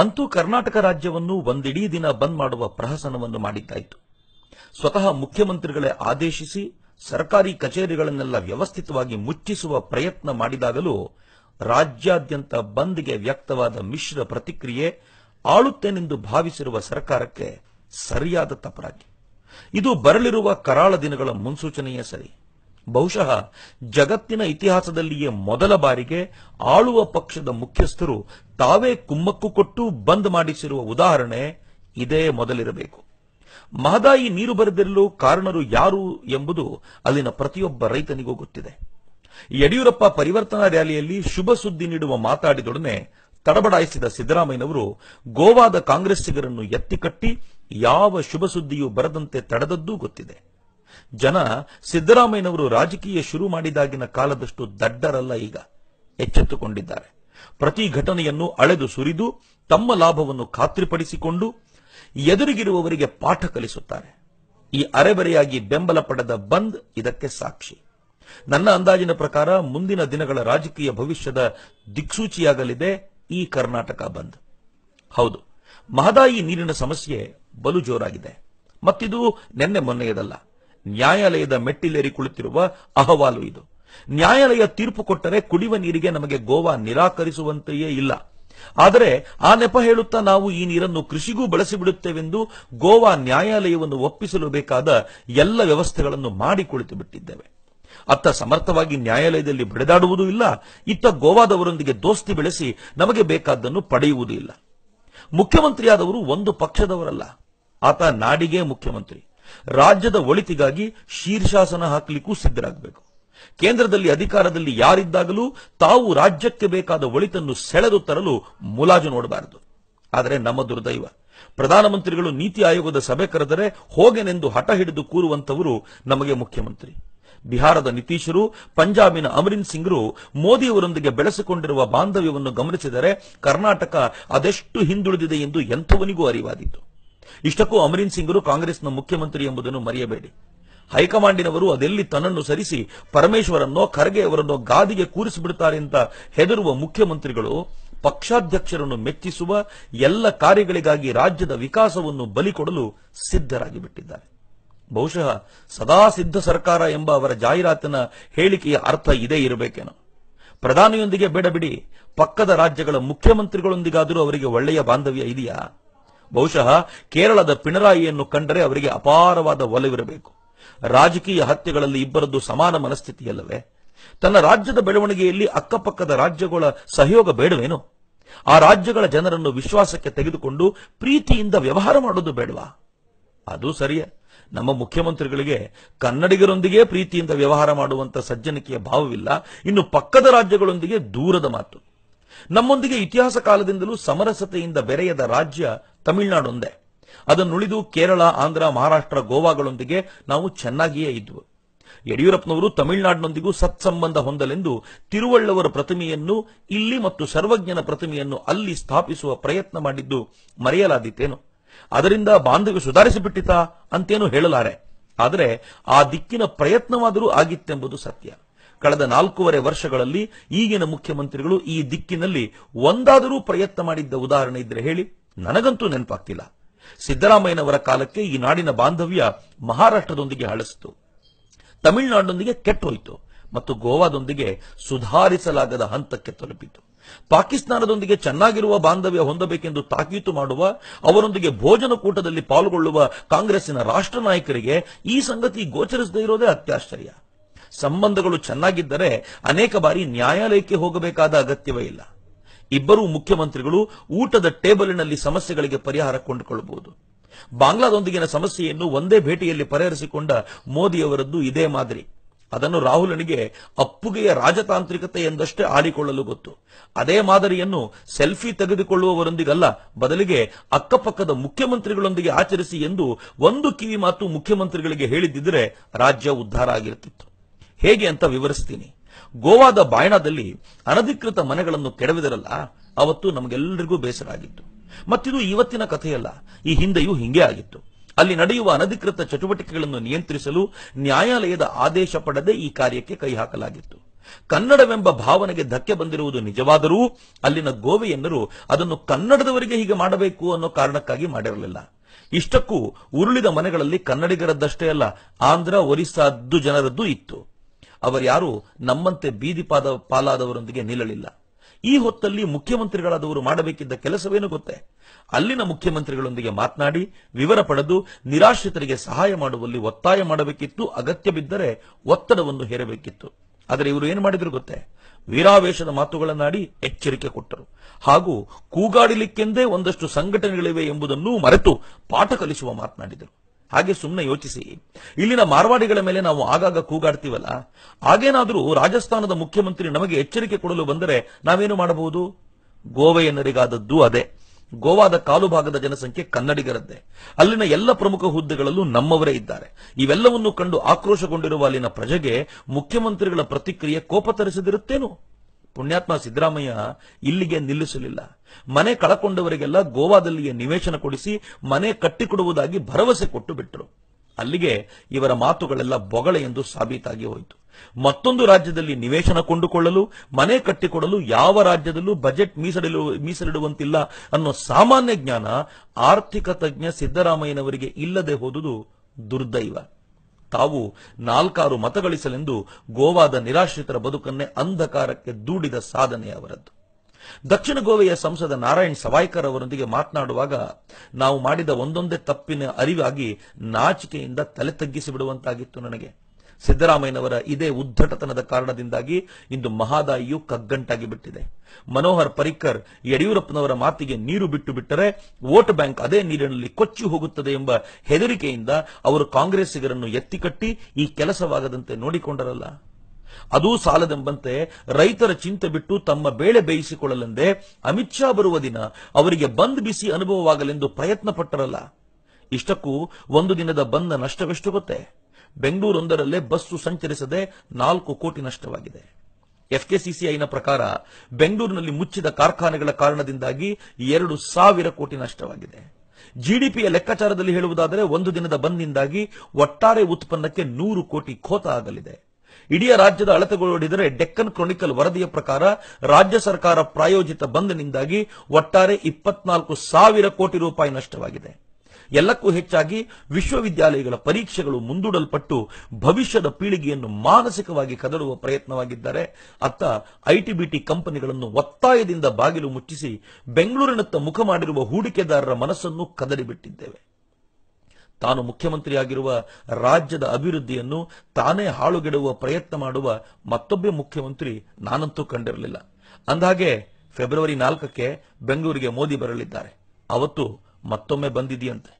ಅಂತೂ ಕರ್ನಾಟಕ ರಾಜ್ಯವನ್ನು ಒಂದಿಡೀ ದಿನ ಬಂದ್ ಮಾಡುವ ಪ್ರಹಸನವನ್ನು ಮಾಡಿದ್ದಾಯಿತು ಸ್ವತಃ ಮುಖ್ಯಮಂತ್ರಿಗಳೇ ಆದೇಶಿಸಿ ಸರ್ಕಾರಿ ಕಚೇರಿಗಳನ್ನೆಲ್ಲ ವ್ಯವಸ್ಥಿತವಾಗಿ ಮುಚ್ಚಿಸುವ ಪ್ರಯತ್ನ ಮಾಡಿದಾಗಲೂ ರಾಜ್ಯಾದ್ಯಂತ ಬಂದ್ಗೆ ವ್ಯಕ್ತವಾದ ಮಿಶ್ರ ಪ್ರತಿಕ್ರಿಯೆ ಆಳುತ್ತೇನೆಂದು ಭಾವಿಸಿರುವ ಸರ್ಕಾರಕ್ಕೆ ಸರಿಯಾದ ತಪರಾಗಿ ಇದು ಬರಲಿರುವ ಕರಾಳ ದಿನಗಳ ಮುನ್ಸೂಚನೆಯೇ ಸರಿ ಬಹುಶಃ ಜಗತ್ತಿನ ಇತಿಹಾಸದಲ್ಲಿಯೇ ಮೊದಲ ಬಾರಿಗೆ ಆಳುವ ಪಕ್ಷದ ಮುಖ್ಯಸ್ಥರು ತಾವೇ ಕುಮ್ಮಕ್ಕು ಕೊಟ್ಟು ಬಂದ್ ಮಾಡಿಸಿರುವ ಉದಾಹರಣೆ ಇದೇ ಮೊದಲಿರಬೇಕು ಮಹದಾಯಿ ನೀರು ಬರೆದಿರಲು ಕಾರಣರು ಯಾರು ಎಂಬುದು ಅಲ್ಲಿನ ಪ್ರತಿಯೊಬ್ಬ ರೈತನಿಗೂ ಗೊತ್ತಿದೆ ಯಡಿಯೂರಪ್ಪ ಪರಿವರ್ತನಾ ರ್ಯಾಲಿಯಲ್ಲಿ ಶುಭ ಸುದ್ದಿ ನೀಡುವ ಮಾತಾಡಿದೊಡನೆ ತಡಬಡಾಯಿಸಿದ ಸಿದ್ದರಾಮಯ್ಯನವರು ಗೋವಾದ ಕಾಂಗ್ರೆಸ್ಸಿಗರನ್ನು ಎತ್ತಿಕಟ್ಟಿ ಯಾವ ಶುಭ ಸುದ್ದಿಯೂ ಬರದಂತೆ ತಡೆದದ್ದೂ ಗೊತ್ತಿದೆ ಜನ ಸಿದ್ದರಾಮಯ್ಯನವರು ರಾಜಕೀಯ ಶುರು ಮಾಡಿದಾಗಿನ ಕಾಲದಷ್ಟು ದಡ್ಡರಲ್ಲ ಈಗ ಎಚ್ಚೆತ್ತುಕೊಂಡಿದ್ದಾರೆ ಪ್ರತಿ ಘಟನೆಯನ್ನು ಅಳೆದು ಸುರಿದು ತಮ್ಮ ಲಾಭವನ್ನು ಖಾತ್ರಿಪಡಿಸಿಕೊಂಡು ಎದುರಿಗಿರುವವರಿಗೆ ಪಾಠ ಕಲಿಸುತ್ತಾರೆ ಈ ಅರೆಬರೆಯಾಗಿ ಬೆಂಬಲ ಪಡೆದ ಬಂದ್ ಇದಕ್ಕೆ ಸಾಕ್ಷಿ ನನ್ನ ಅಂದಾಜಿನ ಪ್ರಕಾರ ಮುಂದಿನ ದಿನಗಳ ರಾಜಕೀಯ ಭವಿಷ್ಯದ ದಿಕ್ಸೂಚಿಯಾಗಲಿದೆ ಈ ಕರ್ನಾಟಕ ಬಂದ್ ಹೌದು ಮಹದಾಯಿ ನೀರಿನ ಸಮಸ್ಯೆ ಬಲು ಜೋರಾಗಿದೆ ಮತ್ತಿದು ನಿನ್ನೆ ಮೊನ್ನೆಯದಲ್ಲ ನ್ಯಾಯಾಲಯದ ಮೆಟ್ಟಿಲೇರಿ ಕುಳಿತಿರುವ ಅಹವಾಲು ಇದು ನ್ಯಾಯಾಲಯ ತೀರ್ಪು ಕೊಟ್ಟರೆ ಕುಡಿಯುವ ನೀರಿಗೆ ನಮಗೆ ಗೋವಾ ನಿರಾಕರಿಸುವಂತೆಯೇ ಇಲ್ಲ ಆದರೆ ಆ ನೆಪ ಹೇಳುತ್ತಾ ನಾವು ಈ ನೀರನ್ನು ಕೃಷಿಗೂ ಬಳಸಿಬಿಡುತ್ತೇವೆಂದು ಗೋವಾ ನ್ಯಾಯಾಲಯವನ್ನು ಒಪ್ಪಿಸಲು ಬೇಕಾದ ಎಲ್ಲ ವ್ಯವಸ್ಥೆಗಳನ್ನು ಮಾಡಿ ಬಿಟ್ಟಿದ್ದೇವೆ ಅತ್ತ ಸಮರ್ಥವಾಗಿ ನ್ಯಾಯಾಲಯದಲ್ಲಿ ಬಡಿದಾಡುವುದೂ ಇಲ್ಲ ಇತ್ತ ಗೋವಾದವರೊಂದಿಗೆ ದೋಸ್ತಿ ಬೆಳೆಸಿ ನಮಗೆ ಬೇಕಾದ್ದನ್ನು ಪಡೆಯುವುದೂ ಇಲ್ಲ ಮುಖ್ಯಮಂತ್ರಿಯಾದವರು ಒಂದು ಪಕ್ಷದವರಲ್ಲ ಆತ ನಾಡಿಗೆ ಮುಖ್ಯಮಂತ್ರಿ ರಾಜ್ಯದ ಒಳಿತಿಗಾಗಿ ಶೀರ್ಷಾಸನ ಹಾಕಲಿಕ್ಕೂ ಸಿದ್ಧರಾಗಬೇಕು ಕೇಂದ್ರದಲ್ಲಿ ಅಧಿಕಾರದಲ್ಲಿ ಯಾರಿದ್ದಾಗಲೂ ತಾವು ರಾಜ್ಯಕ್ಕೆ ಬೇಕಾದ ಒಳಿತನ್ನು ಸೆಳೆದು ತರಲು ಮುಲಾಜು ನೋಡಬಾರದು ಆದರೆ ನಮ್ಮ ದುರ್ದೈವ ಪ್ರಧಾನಮಂತ್ರಿಗಳು ನೀತಿ ಆಯೋಗದ ಸಭೆ ಕರೆದರೆ ಹೋಗೆನೆಂದು ಹಠ ಹಿಡಿದು ಕೂರುವಂತವರು ನಮಗೆ ಮುಖ್ಯಮಂತ್ರಿ ಬಿಹಾರದ ನಿತೀಶರು ಪಂಜಾಬಿನ ಅಮರಿನ್ ಸಿಂಗ್ರು ಮೋದಿಯವರೊಂದಿಗೆ ಬೆಳೆಸಿಕೊಂಡಿರುವ ಬಾಂಧವ್ಯವನ್ನು ಗಮನಿಸಿದರೆ ಕರ್ನಾಟಕ ಅದೆಷ್ಟು ಹಿಂದುಳಿದಿದೆ ಎಂದು ಎಂಥವನಿಗೂ ಅರಿವಾದೀತು ಇಷ್ಟಕ್ಕೂ ಅಮರೀನ್ ಸಿಂಗ್ರು ಕಾಂಗ್ರೆಸ್ನ ಮುಖ್ಯಮಂತ್ರಿ ಎಂಬುದನ್ನು ಮರೆಯಬೇಡಿ ಹೈಕಮಾಂಡಿನವರು ಅದೆಲ್ಲಿ ತನ್ನನ್ನು ಸರಿಸಿ ಪರಮೇಶ್ವರನ್ನೋ ಖರ್ಗೆ ಅವರನ್ನೋ ಗಾದಿಗೆ ಕೂರಿಸಿಬಿಡುತ್ತಾರೆ ಅಂತ ಹೆದರುವ ಮುಖ್ಯಮಂತ್ರಿಗಳು ಪಕ್ಷಾಧ್ಯಕ್ಷರನ್ನು ಮೆಚ್ಚಿಸುವ ಎಲ್ಲ ಕಾರ್ಯಗಳಿಗಾಗಿ ರಾಜ್ಯದ ವಿಕಾಸವನ್ನು ಬಲಿಕೊಡಲು ಸಿದ್ಧರಾಗಿ ಬಿಟ್ಟಿದ್ದಾರೆ ಬಹುಶಃ ಸದಾ ಸಿದ್ಧ ಸರ್ಕಾರ ಎಂಬ ಅವರ ಜಾಹೀರಾತಿನ ಹೇಳಿಕೆಯ ಅರ್ಥ ಇದೇ ಇರಬೇಕೇನೋ ಪ್ರಧಾನಿಯೊಂದಿಗೆ ಬೇಡ ಬಿಡಿ ಪಕ್ಕದ ರಾಜ್ಯಗಳ ಮುಖ್ಯಮಂತ್ರಿಗಳೊಂದಿಗಾದರೂ ಅವರಿಗೆ ಒಳ್ಳೆಯ ಬಾಂಧವ್ಯ ಇದೆಯಾ ಬಹುಶಃ ಕೇರಳದ ಪಿಣರಾಯಿಯನ್ನು ಕಂಡರೆ ಅವರಿಗೆ ಅಪಾರವಾದ ಒಲವಿರಬೇಕು ರಾಜಕೀಯ ಹತ್ಯೆಗಳಲ್ಲಿ ಇಬ್ಬರದ್ದು ಸಮಾನ ಮನಸ್ಥಿತಿಯಲ್ಲವೇ ತನ್ನ ರಾಜ್ಯದ ಬೆಳವಣಿಗೆಯಲ್ಲಿ ಅಕ್ಕಪಕ್ಕದ ರಾಜ್ಯಗಳ ಸಹಯೋಗ ಬೇಡವೇನು ಆ ರಾಜ್ಯಗಳ ಜನರನ್ನು ವಿಶ್ವಾಸಕ್ಕೆ ತೆಗೆದುಕೊಂಡು ಪ್ರೀತಿಯಿಂದ ವ್ಯವಹಾರ ಮಾಡೋದು ಬೇಡವಾ ಅದು ಸರಿಯ ನಮ್ಮ ಮುಖ್ಯಮಂತ್ರಿಗಳಿಗೆ ಕನ್ನಡಿಗರೊಂದಿಗೆ ಪ್ರೀತಿಯಿಂದ ವ್ಯವಹಾರ ಮಾಡುವಂತ ಸಜ್ಜನಿಕೆಯ ಭಾವವಿಲ್ಲ ಇನ್ನು ಪಕ್ಕದ ರಾಜ್ಯಗಳೊಂದಿಗೆ ದೂರದ ಮಾತು ನಮ್ಮೊಂದಿಗೆ ಇತಿಹಾಸ ಕಾಲದಿಂದಲೂ ಸಮರಸತೆಯಿಂದ ಬೆರೆಯದ ರಾಜ್ಯ ತಮಿಳುನಾಡೊಂದೇ ಅದನ್ನುಳಿದು ಕೇರಳ ಆಂಧ್ರ ಮಹಾರಾಷ್ಟ್ರ ಗೋವಾಗಳೊಂದಿಗೆ ನಾವು ಚೆನ್ನಾಗಿಯೇ ಇದ್ವು ಯಡಿಯೂರಪ್ಪನವರು ತಮಿಳುನಾಡಿನೊಂದಿಗೂ ಸತ್ಸಂಬಂಧ ಹೊಂದಲೆಂದು ತಿರುವಳ್ಳವರ ಪ್ರತಿಮೆಯನ್ನು ಇಲ್ಲಿ ಮತ್ತು ಸರ್ವಜ್ಞನ ಪ್ರತಿಮೆಯನ್ನು ಅಲ್ಲಿ ಸ್ಥಾಪಿಸುವ ಪ್ರಯತ್ನ ಮಾಡಿದ್ದು ಮರೆಯಲಾದೀತೇನು ಅದರಿಂದ ಬಾಂಧವ್ಯ ಸುಧಾರಿಸಿಬಿಟ್ಟಿತಾ ಅಂತೇನು ಹೇಳಲಾರೆ ಆದರೆ ಆ ದಿಕ್ಕಿನ ಪ್ರಯತ್ನವಾದರೂ ಆಗಿತ್ತೆಂಬುದು ಸತ್ಯ ಕಳೆದ ನಾಲ್ಕೂವರೆ ವರ್ಷಗಳಲ್ಲಿ ಈಗಿನ ಮುಖ್ಯಮಂತ್ರಿಗಳು ಈ ದಿಕ್ಕಿನಲ್ಲಿ ಒಂದಾದರೂ ಪ್ರಯತ್ನ ಮಾಡಿದ್ದ ಉದಾಹರಣೆ ಇದ್ರೆ ಹೇಳಿ ನನಗಂತೂ ನೆನಪಾಗ್ತಿಲ್ಲ ಸಿದ್ದರಾಮಯ್ಯನವರ ಕಾಲಕ್ಕೆ ಈ ನಾಡಿನ ಬಾಂಧವ್ಯ ಮಹಾರಾಷ್ಟ್ರದೊಂದಿಗೆ ಹಳಸಿತು ತಮಿಳುನಾಡಿನೊಂದಿಗೆ ಕೆಟ್ಟೋಯಿತು ಮತ್ತು ಗೋವಾದೊಂದಿಗೆ ಸುಧಾರಿಸಲಾಗದ ಹಂತಕ್ಕೆ ತಲುಪಿತು ಪಾಕಿಸ್ತಾನದೊಂದಿಗೆ ಚೆನ್ನಾಗಿರುವ ಬಾಂಧವ್ಯ ಹೊಂದಬೇಕೆಂದು ತಾಕೀತು ಮಾಡುವ ಅವರೊಂದಿಗೆ ಭೋಜನ ಕೂಟದಲ್ಲಿ ಪಾಲ್ಗೊಳ್ಳುವ ಕಾಂಗ್ರೆಸ್ಸಿನ ರಾಷ್ಟ್ರ ನಾಯಕರಿಗೆ ಈ ಸಂಗತಿ ಗೋಚರಿಸದೇ ಇರೋದೇ ಅತ್ಯಾಶ್ಚರ್ಯ ಸಂಬಂಧಗಳು ಚೆನ್ನಾಗಿದ್ದರೆ ಅನೇಕ ಬಾರಿ ನ್ಯಾಯಾಲಯಕ್ಕೆ ಹೋಗಬೇಕಾದ ಅಗತ್ಯವೇ ಇಲ್ಲ ಇಬ್ಬರೂ ಮುಖ್ಯಮಂತ್ರಿಗಳು ಊಟದ ಟೇಬಲಿನಲ್ಲಿ ಸಮಸ್ಯೆಗಳಿಗೆ ಪರಿಹಾರ ಕೊಂಡುಕೊಳ್ಳಬಹುದು ಬಾಂಗ್ಲಾದೊಂದಿಗಿನ ಸಮಸ್ಯೆಯನ್ನು ಒಂದೇ ಭೇಟಿಯಲ್ಲಿ ಪರಿಹರಿಸಿಕೊಂಡ ಮೋದಿಯವರದ್ದು ಇದೇ ಮಾದರಿ ಅದನ್ನು ರಾಹುಲನಿಗೆ ಅಪ್ಪುಗೆಯ ರಾಜತಾಂತ್ರಿಕತೆ ಎಂದಷ್ಟೇ ಆಡಿಕೊಳ್ಳಲು ಗೊತ್ತು ಅದೇ ಮಾದರಿಯನ್ನು ಸೆಲ್ಫಿ ತೆಗೆದುಕೊಳ್ಳುವವರೊಂದಿಗಲ್ಲ ಬದಲಿಗೆ ಅಕ್ಕಪಕ್ಕದ ಮುಖ್ಯಮಂತ್ರಿಗಳೊಂದಿಗೆ ಆಚರಿಸಿ ಎಂದು ಒಂದು ಕಿವಿ ಮಾತು ಮುಖ್ಯಮಂತ್ರಿಗಳಿಗೆ ಹೇಳಿದ್ದಿದ್ರೆ ರಾಜ್ಯ ಉದ್ದಾರ ಆಗಿರುತ್ತಿತ್ತು ಹೇಗೆ ಅಂತ ವಿವರಿಸ್ತೀನಿ ಗೋವಾದ ಬಾಯಣದಲ್ಲಿ ಅನಧಿಕೃತ ಮನೆಗಳನ್ನು ಕೆಡವಿದರಲ್ಲ ಅವತ್ತು ನಮಗೆಲ್ಲರಿಗೂ ಬೇಸರ ಆಗಿತ್ತು ಮತ್ತಿದು ಇವತ್ತಿನ ಕಥೆಯಲ್ಲ ಈ ಹಿಂದೆಯೂ ಹಿಂಗೆ ಆಗಿತ್ತು ಅಲ್ಲಿ ನಡೆಯುವ ಅನಧಿಕೃತ ಚಟುವಟಿಕೆಗಳನ್ನು ನಿಯಂತ್ರಿಸಲು ನ್ಯಾಯಾಲಯದ ಆದೇಶ ಪಡೆದೇ ಈ ಕಾರ್ಯಕ್ಕೆ ಕೈ ಹಾಕಲಾಗಿತ್ತು ಕನ್ನಡವೆಂಬ ಭಾವನೆಗೆ ಧಕ್ಕೆ ಬಂದಿರುವುದು ನಿಜವಾದರೂ ಅಲ್ಲಿನ ಗೋವೆಯನ್ನರು ಅದನ್ನು ಕನ್ನಡದವರಿಗೆ ಹೀಗೆ ಮಾಡಬೇಕು ಅನ್ನೋ ಕಾರಣಕ್ಕಾಗಿ ಮಾಡಿರಲಿಲ್ಲ ಇಷ್ಟಕ್ಕೂ ಉರುಳಿದ ಮನೆಗಳಲ್ಲಿ ಕನ್ನಡಿಗರದ್ದಷ್ಟೇ ಅಲ್ಲ ಆಂಧ್ರ ಒರಿಸ್ಸಾದ್ದು ಜನರದ್ದು ಇತ್ತು ಅವರ್ಯಾರೂ ನಮ್ಮಂತೆ ಬೀದಿಪಾದ ಪಾಲಾದವರೊಂದಿಗೆ ನಿಲ್ಲಲಿಲ್ಲ ಈ ಹೊತ್ತಲ್ಲಿ ಮುಖ್ಯಮಂತ್ರಿಗಳಾದವರು ಮಾಡಬೇಕಿದ್ದ ಕೆಲಸವೇನು ಗೊತ್ತೇ ಅಲ್ಲಿನ ಮುಖ್ಯಮಂತ್ರಿಗಳೊಂದಿಗೆ ಮಾತನಾಡಿ ವಿವರ ಪಡೆದು ನಿರಾಶ್ರಿತರಿಗೆ ಸಹಾಯ ಮಾಡುವಲ್ಲಿ ಒತ್ತಾಯ ಮಾಡಬೇಕಿತ್ತು ಅಗತ್ಯ ಬಿದ್ದರೆ ಒತ್ತಡವನ್ನು ಹೇರಬೇಕಿತ್ತು ಆದರೆ ಇವರು ಏನು ಮಾಡಿದ್ರು ಗೊತ್ತೇ ವೀರಾವೇಶದ ಮಾತುಗಳನ್ನಾಡಿ ಎಚ್ಚರಿಕೆ ಕೊಟ್ಟರು ಹಾಗೂ ಕೂಗಾಡಿಲಿಕ್ಕೆಂದೇ ಒಂದಷ್ಟು ಸಂಘಟನೆಗಳಿವೆ ಎಂಬುದನ್ನು ಮರೆತು ಪಾಠ ಕಲಿಸುವ ಮಾತನಾಡಿದರು ಹಾಗೆ ಸುಮ್ಮನೆ ಯೋಚಿಸಿ ಇಲ್ಲಿನ ಮಾರ್ವಾಡಿಗಳ ಮೇಲೆ ನಾವು ಆಗಾಗ ಕೂಗಾಡ್ತೀವಲ್ಲ ಹಾಗೇನಾದರೂ ರಾಜಸ್ಥಾನದ ಮುಖ್ಯಮಂತ್ರಿ ನಮಗೆ ಎಚ್ಚರಿಕೆ ಕೊಡಲು ಬಂದರೆ ನಾವೇನು ಮಾಡಬಹುದು ಗೋವೆಯನ್ನರಿಗಾದದ್ದು ಅದೇ ಗೋವಾದ ಕಾಲುಭಾಗದ ಜನಸಂಖ್ಯೆ ಕನ್ನಡಿಗರದ್ದೇ ಅಲ್ಲಿನ ಎಲ್ಲ ಪ್ರಮುಖ ಹುದ್ದೆಗಳಲ್ಲೂ ನಮ್ಮವರೇ ಇದ್ದಾರೆ ಇವೆಲ್ಲವನ್ನೂ ಕಂಡು ಆಕ್ರೋಶಗೊಂಡಿರುವ ಅಲ್ಲಿನ ಪ್ರಜೆಗೆ ಮುಖ್ಯಮಂತ್ರಿಗಳ ಪ್ರತಿಕ್ರಿಯೆ ಕೋಪ ತರಿಸದಿರುತ್ತೇನು ಪುಣ್ಯಾತ್ಮ ಸಿದ್ದರಾಮಯ್ಯ ಇಲ್ಲಿಗೆ ನಿಲ್ಲಿಸಲಿಲ್ಲ ಮನೆ ಕಳಕೊಂಡವರಿಗೆಲ್ಲ ಗೋವಾದಲ್ಲಿಯೇ ನಿವೇಶನ ಕೊಡಿಸಿ ಮನೆ ಕಟ್ಟಿಕೊಡುವುದಾಗಿ ಭರವಸೆ ಕೊಟ್ಟು ಬಿಟ್ಟರು ಅಲ್ಲಿಗೆ ಇವರ ಮಾತುಗಳೆಲ್ಲ ಬೊಗಳೆ ಎಂದು ಸಾಬೀತಾಗಿ ಹೋಯಿತು ಮತ್ತೊಂದು ರಾಜ್ಯದಲ್ಲಿ ನಿವೇಶನ ಕೊಂಡುಕೊಳ್ಳಲು ಮನೆ ಕಟ್ಟಿಕೊಡಲು ಯಾವ ರಾಜ್ಯದಲ್ಲೂ ಬಜೆಟ್ ಮೀಸಲಿಡುವ ಮೀಸಲಿಡುವಂತಿಲ್ಲ ಅನ್ನೋ ಸಾಮಾನ್ಯ ಜ್ಞಾನ ಆರ್ಥಿಕ ತಜ್ಞ ಸಿದ್ದರಾಮಯ್ಯನವರಿಗೆ ಇಲ್ಲದೆ ಹೋದುದು ದುರ್ದೈವ ತಾವು ನಾಲ್ಕಾರು ಮತಗಳಿಸಲೆಂದು ಗೋವಾದ ನಿರಾಶ್ರಿತರ ಬದುಕನ್ನೇ ಅಂಧಕಾರಕ್ಕೆ ದೂಡಿದ ಸಾಧನೆ ಅವರದ್ದು ದಕ್ಷಿಣ ಗೋವೆಯ ಸಂಸದ ನಾರಾಯಣ್ ಸವಾಯ್ಕರ್ ಅವರೊಂದಿಗೆ ಮಾತನಾಡುವಾಗ ನಾವು ಮಾಡಿದ ಒಂದೊಂದೇ ತಪ್ಪಿನ ಅರಿವಾಗಿ ನಾಚಿಕೆಯಿಂದ ತಲೆ ತಗ್ಗಿಸಿ ಬಿಡುವಂತಾಗಿತ್ತು ನನಗೆ ಸಿದ್ದರಾಮಯ್ಯನವರ ಇದೇ ಉದ್ದಟತನದ ಕಾರಣದಿಂದಾಗಿ ಇಂದು ಮಹಾದಾಯಿಯು ಕಗ್ಗಂಟಾಗಿ ಬಿಟ್ಟಿದೆ ಮನೋಹರ್ ಪರಿಕ್ಕರ್ ಯಡಿಯೂರಪ್ಪನವರ ಮಾತಿಗೆ ನೀರು ಬಿಟ್ಟು ಬಿಟ್ಟರೆ ವೋಟ್ ಬ್ಯಾಂಕ್ ಅದೇ ನೀರಿನಲ್ಲಿ ಕೊಚ್ಚಿ ಹೋಗುತ್ತದೆ ಎಂಬ ಹೆದರಿಕೆಯಿಂದ ಅವರು ಕಾಂಗ್ರೆಸ್ಸಿಗರನ್ನು ಎತ್ತಿಕಟ್ಟಿ ಈ ಕೆಲಸವಾಗದಂತೆ ನೋಡಿಕೊಂಡರಲ್ಲ ಅದೂ ಸಾಲದೆಂಬಂತೆ ರೈತರ ಚಿಂತೆ ಬಿಟ್ಟು ತಮ್ಮ ಬೇಳೆ ಬೇಯಿಸಿಕೊಳ್ಳಲೆಂದೇ ಅಮಿತ್ ಶಾ ಬರುವ ದಿನ ಅವರಿಗೆ ಬಂದ್ ಬಿಸಿ ಅನುಭವವಾಗಲೆಂದು ಪ್ರಯತ್ನ ಪಟ್ಟರಲ್ಲ ಇಷ್ಟಕ್ಕೂ ಒಂದು ದಿನದ ಬಂದ ನಷ್ಟವೆಷ್ಟು ಗೊತ್ತೇ ಬೆಂಗಳೂರೊಂದರಲ್ಲೇ ಬಸ್ಸು ಸಂಚರಿಸದೆ ನಾಲ್ಕು ಕೋಟಿ ನಷ್ಟವಾಗಿದೆ ಎಫ್ಕೆಸಿಸಿಐನ ಪ್ರಕಾರ ಬೆಂಗಳೂರಿನಲ್ಲಿ ಮುಚ್ಚಿದ ಕಾರ್ಖಾನೆಗಳ ಕಾರಣದಿಂದಾಗಿ ಎರಡು ಸಾವಿರ ಕೋಟಿ ನಷ್ಟವಾಗಿದೆ ಜಿಡಿಪಿಯ ಲೆಕ್ಕಾಚಾರದಲ್ಲಿ ಹೇಳುವುದಾದರೆ ಒಂದು ದಿನದ ಬಂದ್ನಿಂದಾಗಿ ಒಟ್ಟಾರೆ ಉತ್ಪನ್ನಕ್ಕೆ ನೂರು ಕೋಟಿ ಖೋತ ಆಗಲಿದೆ ಇಡೀ ರಾಜ್ಯದ ಅಳತೆಗೊಳಡಿದರೆ ಡೆಕ್ಕನ್ ಕ್ರೊನಿಕಲ್ ವರದಿಯ ಪ್ರಕಾರ ರಾಜ್ಯ ಸರ್ಕಾರ ಪ್ರಾಯೋಜಿತ ಬಂದ್ನಿಂದಾಗಿ ಒಟ್ಟಾರೆ ಇಪ್ಪತ್ನಾಲ್ಕು ಸಾವಿರ ಕೋಟಿ ರೂಪಾಯಿ ನಷ್ಟವಾಗಿದೆ ಎಲ್ಲಕ್ಕೂ ಹೆಚ್ಚಾಗಿ ವಿಶ್ವವಿದ್ಯಾಲಯಗಳ ಪರೀಕ್ಷೆಗಳು ಮುಂದೂಡಲ್ಪಟ್ಟು ಭವಿಷ್ಯದ ಪೀಳಿಗೆಯನ್ನು ಮಾನಸಿಕವಾಗಿ ಕದಡುವ ಪ್ರಯತ್ನವಾಗಿದ್ದಾರೆ ಅತ್ತ ಐಟಿ ಬಿಟಿ ಕಂಪನಿಗಳನ್ನು ಒತ್ತಾಯದಿಂದ ಬಾಗಿಲು ಮುಚ್ಚಿಸಿ ಬೆಂಗಳೂರಿನತ್ತ ಮುಖ ಮಾಡಿರುವ ಹೂಡಿಕೆದಾರರ ಮನಸ್ಸನ್ನು ಕದಡಿಬಿಟ್ಟಿದ್ದೇವೆ ತಾನು ಮುಖ್ಯಮಂತ್ರಿಯಾಗಿರುವ ರಾಜ್ಯದ ಅಭಿವೃದ್ಧಿಯನ್ನು ತಾನೇ ಹಾಳುಗೆಡುವ ಪ್ರಯತ್ನ ಮಾಡುವ ಮತ್ತೊಬ್ಬ ಮುಖ್ಯಮಂತ್ರಿ ನಾನಂತೂ ಕಂಡಿರಲಿಲ್ಲ ಅಂದಹಾಗೆ ಫೆಬ್ರವರಿ ನಾಲ್ಕಕ್ಕೆ ಬೆಂಗಳೂರಿಗೆ ಮೋದಿ ಬರಲಿದ್ದಾರೆ ಅವತ್ತು ಮತ್ತೊಮ್ಮೆ ಬಂದಿದೆಯಂತೆ